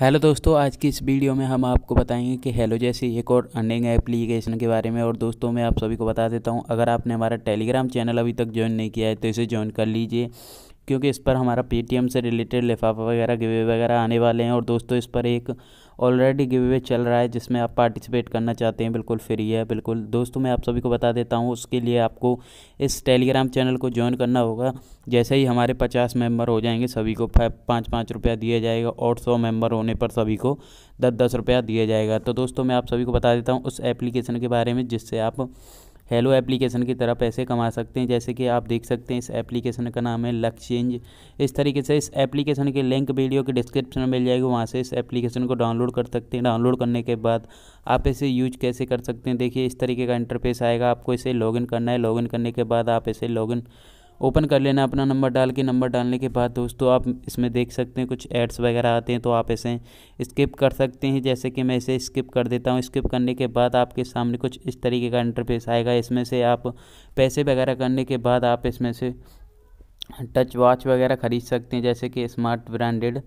hello दोस्तों आज की इस वीडियो में हम आपको बताएंगे कि हेलो जैसी एक और अर्निंग एप्लीकेशन के बारे में और दोस्तों मैं आप सभी को बता देता हूं अगर आपने हमारा टेलीग्राम चैनल अभी तक ज्वाइन नहीं किया है तो इसे ज्वाइन कर लीजिए क्योंकि इस पर हमारा पेटीएम से रिलेटेड लिफाफा वगैरह गिवे वगैरह आने वाले हैं और दोस्तों इस पर एक ऑलरेडी गिवे चल रहा है जिसमें आप पार्टिसिपेट करना चाहते हैं बिल्कुल फ्री है बिल्कुल दोस्तों मैं आप सभी को बता देता हूँ उसके लिए आपको इस टेलीग्राम चैनल को ज्वाइन करना होगा जैसे ही हमारे पचास मेम्बर हो जाएंगे सभी को पाँच पाँच रुपया दिया जाएगा और सौ मेम्बर होने पर सभी को दस दस रुपया दिया जाएगा तो दोस्तों मैं आप सभी को बता देता हूँ उस एप्लीकेशन के बारे में जिससे आप हेलो एप्लीकेशन की तरह पैसे कमा सकते हैं जैसे कि आप देख सकते हैं इस एप्लीकेशन का नाम है लक चेंज इस तरीके से इस एप्लीकेशन के लिंक वीडियो के डिस्क्रिप्शन में मिल जाएगी वहाँ से इस एप्लीकेशन को डाउनलोड कर सकते हैं डाउनलोड करने के बाद आप इसे यूज कैसे कर सकते हैं देखिए इस तरीके का इंटरफेस आएगा आपको इसे लॉगिन करना है लॉगिन करने के बाद आप इसे लॉगिन ओपन कर लेना अपना नंबर डाल के नंबर डालने के बाद दोस्तों आप इसमें देख सकते हैं कुछ एड्स वगैरह आते हैं तो आप ऐसे स्किप कर सकते हैं जैसे कि मैं इसे स्किप कर देता हूं स्किप करने के बाद आपके सामने कुछ इस तरीके का इंटरफेस आएगा इसमें से आप पैसे वगैरह करने के बाद आप इसमें से टच वॉच वगैरह ख़रीद सकते हैं जैसे कि स्मार्ट ब्रांडेड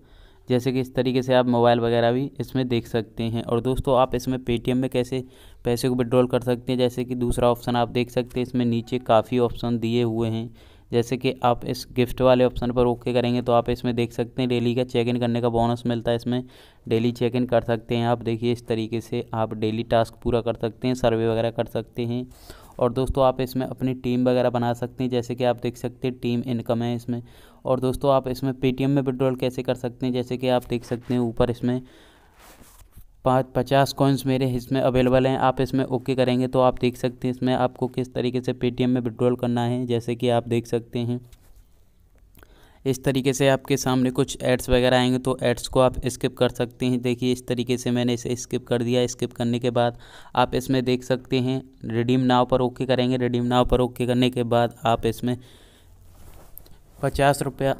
जैसे कि इस तरीके से आप मोबाइल वगैरह भी इसमें देख सकते हैं और दोस्तों आप इसमें पेटीएम में कैसे पैसे को विड्रॉल कर सकते हैं जैसे कि दूसरा ऑप्शन आप देख सकते हैं इसमें नीचे काफ़ी ऑप्शन दिए हुए हैं जैसे कि आप इस गिफ्ट वाले ऑप्शन पर ओके करेंगे तो आप इसमें देख सकते हैं डेली का चेक इन करने का बोनस मिलता है इसमें डेली चेक इन कर सकते हैं आप देखिए इस तरीके से आप डेली टास्क पूरा कर सकते हैं सर्वे वगैरह कर सकते हैं और दोस्तों आप इसमें अपनी टीम वगैरह बना सकते हैं जैसे कि आप देख सकते हैं टीम इनकम है इसमें और दोस्तों आप इसमें पेटीएम में विड्रॉल कैसे कर सकते हैं जैसे कि आप देख सकते हैं ऊपर इसमें पाँच पचास कॉइन्स मेरे इसमें अवेलेबल हैं आप इसमें ओके करेंगे तो आप देख सकते हैं इसमें आपको किस तरीके से पेटीएम में विड्रॉल करना है जैसे कि आप देख सकते हैं इस तरीके से आपके सामने कुछ एड्स वगैरह आएंगे तो एड्स को आप स्किप कर सकते हैं देखिए इस तरीके से मैंने इसे स्किप कर दिया स्किप करने के बाद आप इसमें देख सकते हैं रिडीम नाव पर ओके करेंगे रिडीम नाव पर ओके करने के बाद आप इसमें पचास रुपया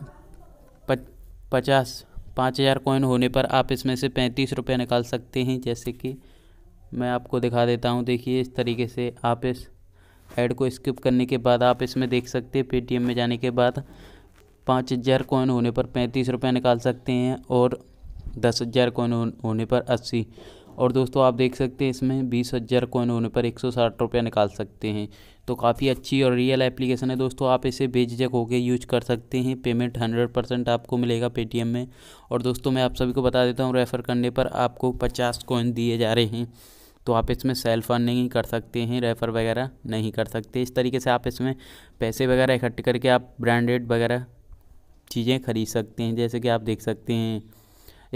पचास पाँच हज़ार कॉइन होने पर आप इसमें से पैंतीस रुपये निकाल सकते हैं जैसे कि मैं आपको दिखा देता हूँ देखिए इस तरीके से आप इस ऐड को स्किप करने के बाद आप इसमें देख सकते हैं पेटीएम में जाने के बाद पाँच हज़ार कॉइन होने पर पैंतीस रुपये निकाल सकते हैं और दस हज़ार कॉइन होने पर अस्सी और दोस्तों आप देख सकते हैं इसमें बीस हज़ार कोइन होने पर एक सौ साठ रुपया निकाल सकते हैं तो काफ़ी अच्छी और रियल एप्लीकेशन है दोस्तों आप इसे बेझिझक होकर यूज कर सकते हैं पेमेंट हंड्रेड परसेंट आपको मिलेगा पेटीएम में और दोस्तों मैं आप सभी को बता देता हूँ रेफ़र करने पर आपको पचास कोइन दिए जा रहे हैं तो आप इसमें सेल्फ अर्निंग कर सकते हैं रेफ़र वगैरह नहीं कर सकते इस तरीके से आप इसमें पैसे वगैरह इकट्ठे करके आप ब्रांडेड वगैरह चीज़ें खरीद सकते हैं जैसे कि आप देख सकते हैं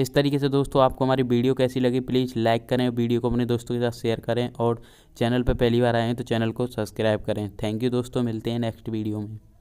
इस तरीके से दोस्तों आपको हमारी वीडियो कैसी लगी प्लीज़ लाइक करें वीडियो को अपने दोस्तों के साथ शेयर करें और चैनल पर पहली बार आए हैं तो चैनल को सब्सक्राइब करें थैंक यू दोस्तों मिलते हैं नेक्स्ट वीडियो में